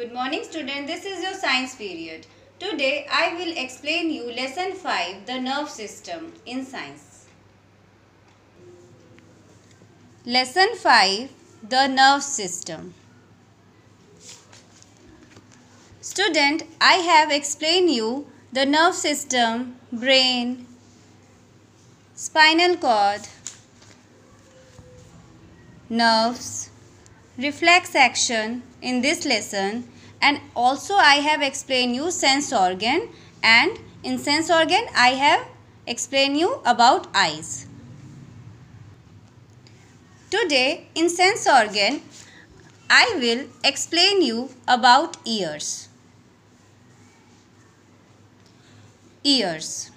Good morning student, this is your science period. Today I will explain you lesson 5 the nerve system in science. Lesson 5 the nerve system. Student, I have explained you the nerve system, brain, spinal cord, nerves, reflex action, in this lesson and also I have explained you sense organ and in sense organ I have explained you about eyes. Today in sense organ I will explain you about ears. Ears.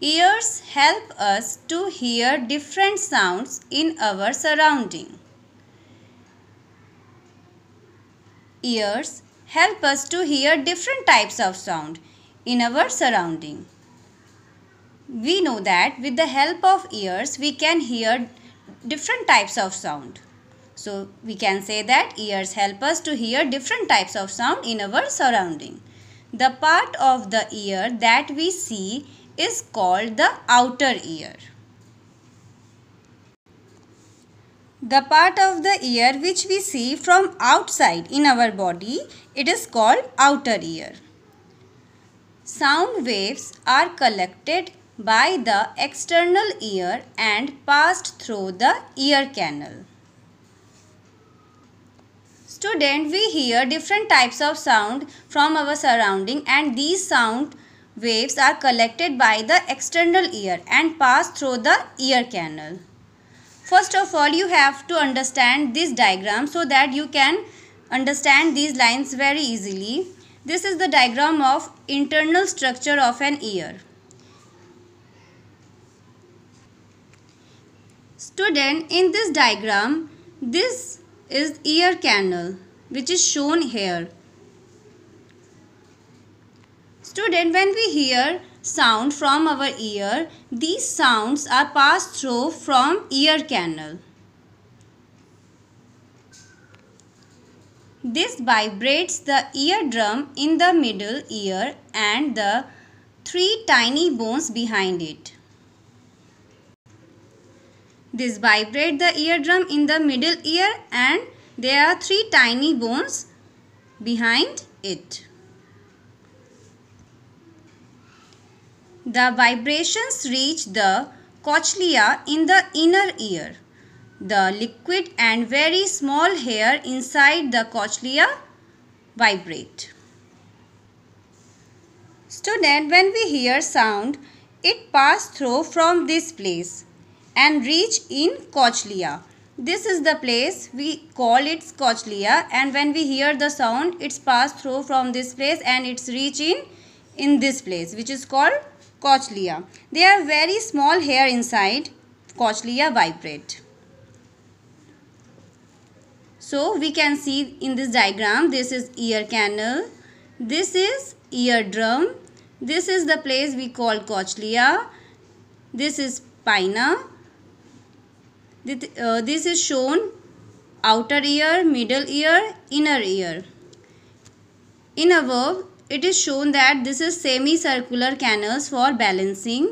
Ears help us to hear different sounds in our surrounding. ears help us to hear different types of sound in our surrounding. We know that with the help of ears we can hear different types of sound. So we can say that ears help us to hear different types of sound in our surrounding. The part of the ear that we see is called the outer ear. The part of the ear which we see from outside in our body, it is called outer ear. Sound waves are collected by the external ear and passed through the ear canal. Student, we hear different types of sound from our surrounding and these sound waves are collected by the external ear and passed through the ear canal. First of all, you have to understand this diagram so that you can understand these lines very easily. This is the diagram of internal structure of an ear. Student, in this diagram, this is ear canal which is shown here. Student, when we hear sound from our ear. These sounds are passed through from ear canal. This vibrates the eardrum in the middle ear and the three tiny bones behind it. This vibrates the eardrum in the middle ear and there are three tiny bones behind it. the vibrations reach the cochlea in the inner ear. The liquid and very small hair inside the cochlea vibrate. Student, when we hear sound, it pass through from this place and reach in cochlea. This is the place we call it cochlea and when we hear the sound, it's pass through from this place and it's reach in, in this place which is called Cochlea. They are very small hair inside cochlea vibrate. So we can see in this diagram this is ear canal, this is eardrum, this is the place we call cochlea, this is pinna. Uh, this is shown outer ear, middle ear, inner ear. In a verb, it is shown that this is semicircular canals for balancing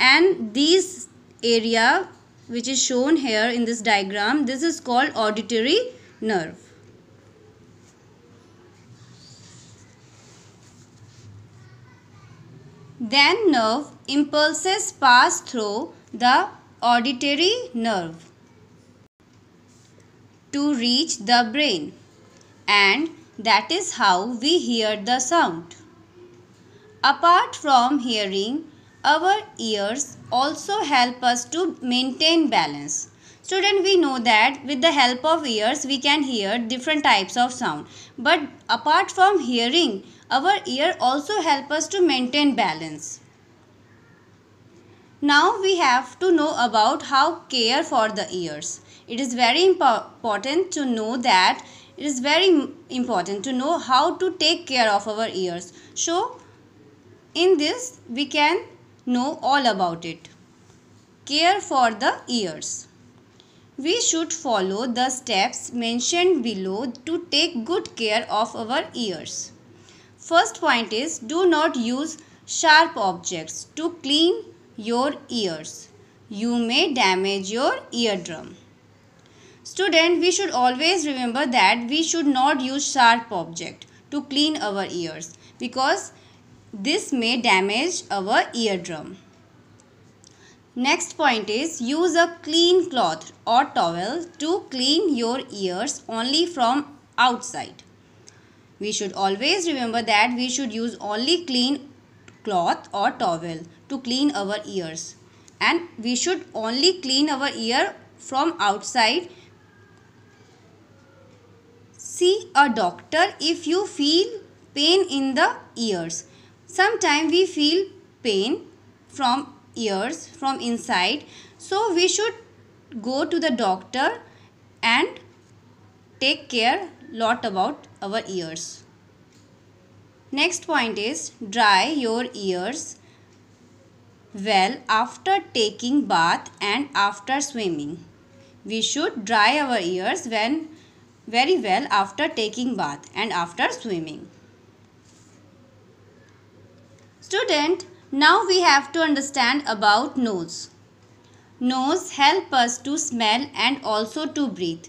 and this area which is shown here in this diagram this is called auditory nerve. Then nerve impulses pass through the auditory nerve to reach the brain and that is how we hear the sound. Apart from hearing, our ears also help us to maintain balance. Student, we know that with the help of ears, we can hear different types of sound. But apart from hearing, our ear also help us to maintain balance. Now we have to know about how care for the ears. It is very impo important to know that it is very important to know how to take care of our ears so in this we can know all about it care for the ears we should follow the steps mentioned below to take good care of our ears first point is do not use sharp objects to clean your ears you may damage your eardrum Student, we should always remember that we should not use sharp object to clean our ears because this may damage our eardrum. Next point is use a clean cloth or towel to clean your ears only from outside. We should always remember that we should use only clean cloth or towel to clean our ears and we should only clean our ear from outside see a doctor if you feel pain in the ears. Sometimes we feel pain from ears, from inside. So we should go to the doctor and take care lot about our ears. Next point is dry your ears well after taking bath and after swimming. We should dry our ears when very well after taking bath and after swimming. Student, now we have to understand about nose. Nose help us to smell and also to breathe.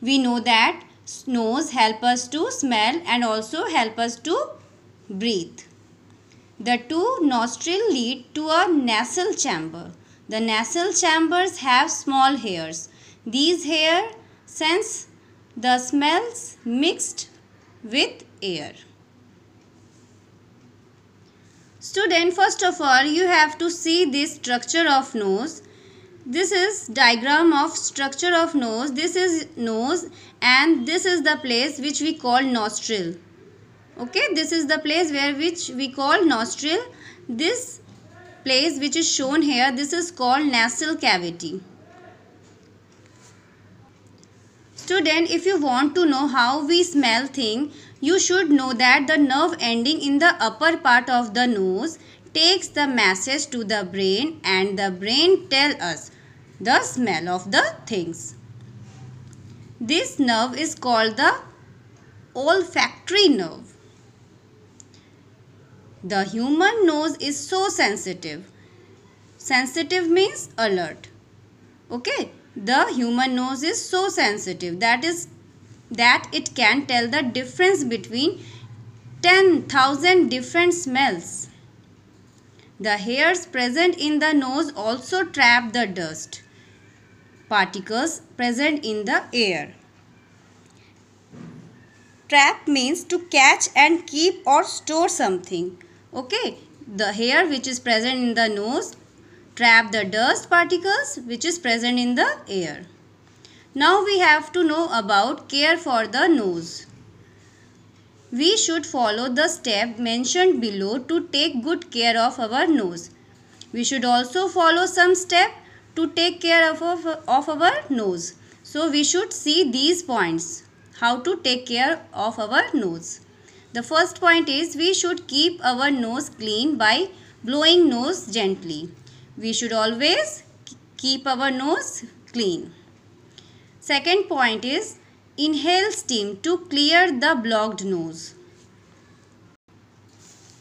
We know that nose help us to smell and also help us to breathe. The two nostrils lead to a nasal chamber. The nasal chambers have small hairs. These hairs sense the smells mixed with air. Student, first of all, you have to see this structure of nose. This is diagram of structure of nose. This is nose and this is the place which we call nostril. Okay, this is the place where which we call nostril. This place which is shown here, this is called nasal cavity. Student, if you want to know how we smell thing, you should know that the nerve ending in the upper part of the nose takes the message to the brain and the brain tell us the smell of the things. This nerve is called the olfactory nerve. The human nose is so sensitive. Sensitive means alert. Okay the human nose is so sensitive that is that it can tell the difference between 10,000 different smells. The hairs present in the nose also trap the dust particles present in the air. Trap means to catch and keep or store something. Okay, the hair which is present in the nose trap the dust particles which is present in the air. Now we have to know about care for the nose. We should follow the step mentioned below to take good care of our nose. We should also follow some step to take care of, of, of our nose. So we should see these points. How to take care of our nose. The first point is we should keep our nose clean by blowing nose gently we should always keep our nose clean. Second point is inhale steam to clear the blocked nose.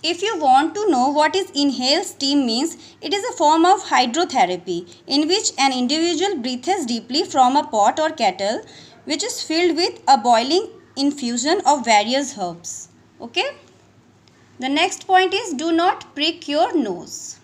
If you want to know what is inhale steam means, it is a form of hydrotherapy in which an individual breathes deeply from a pot or kettle which is filled with a boiling infusion of various herbs. Okay? The next point is do not prick your nose.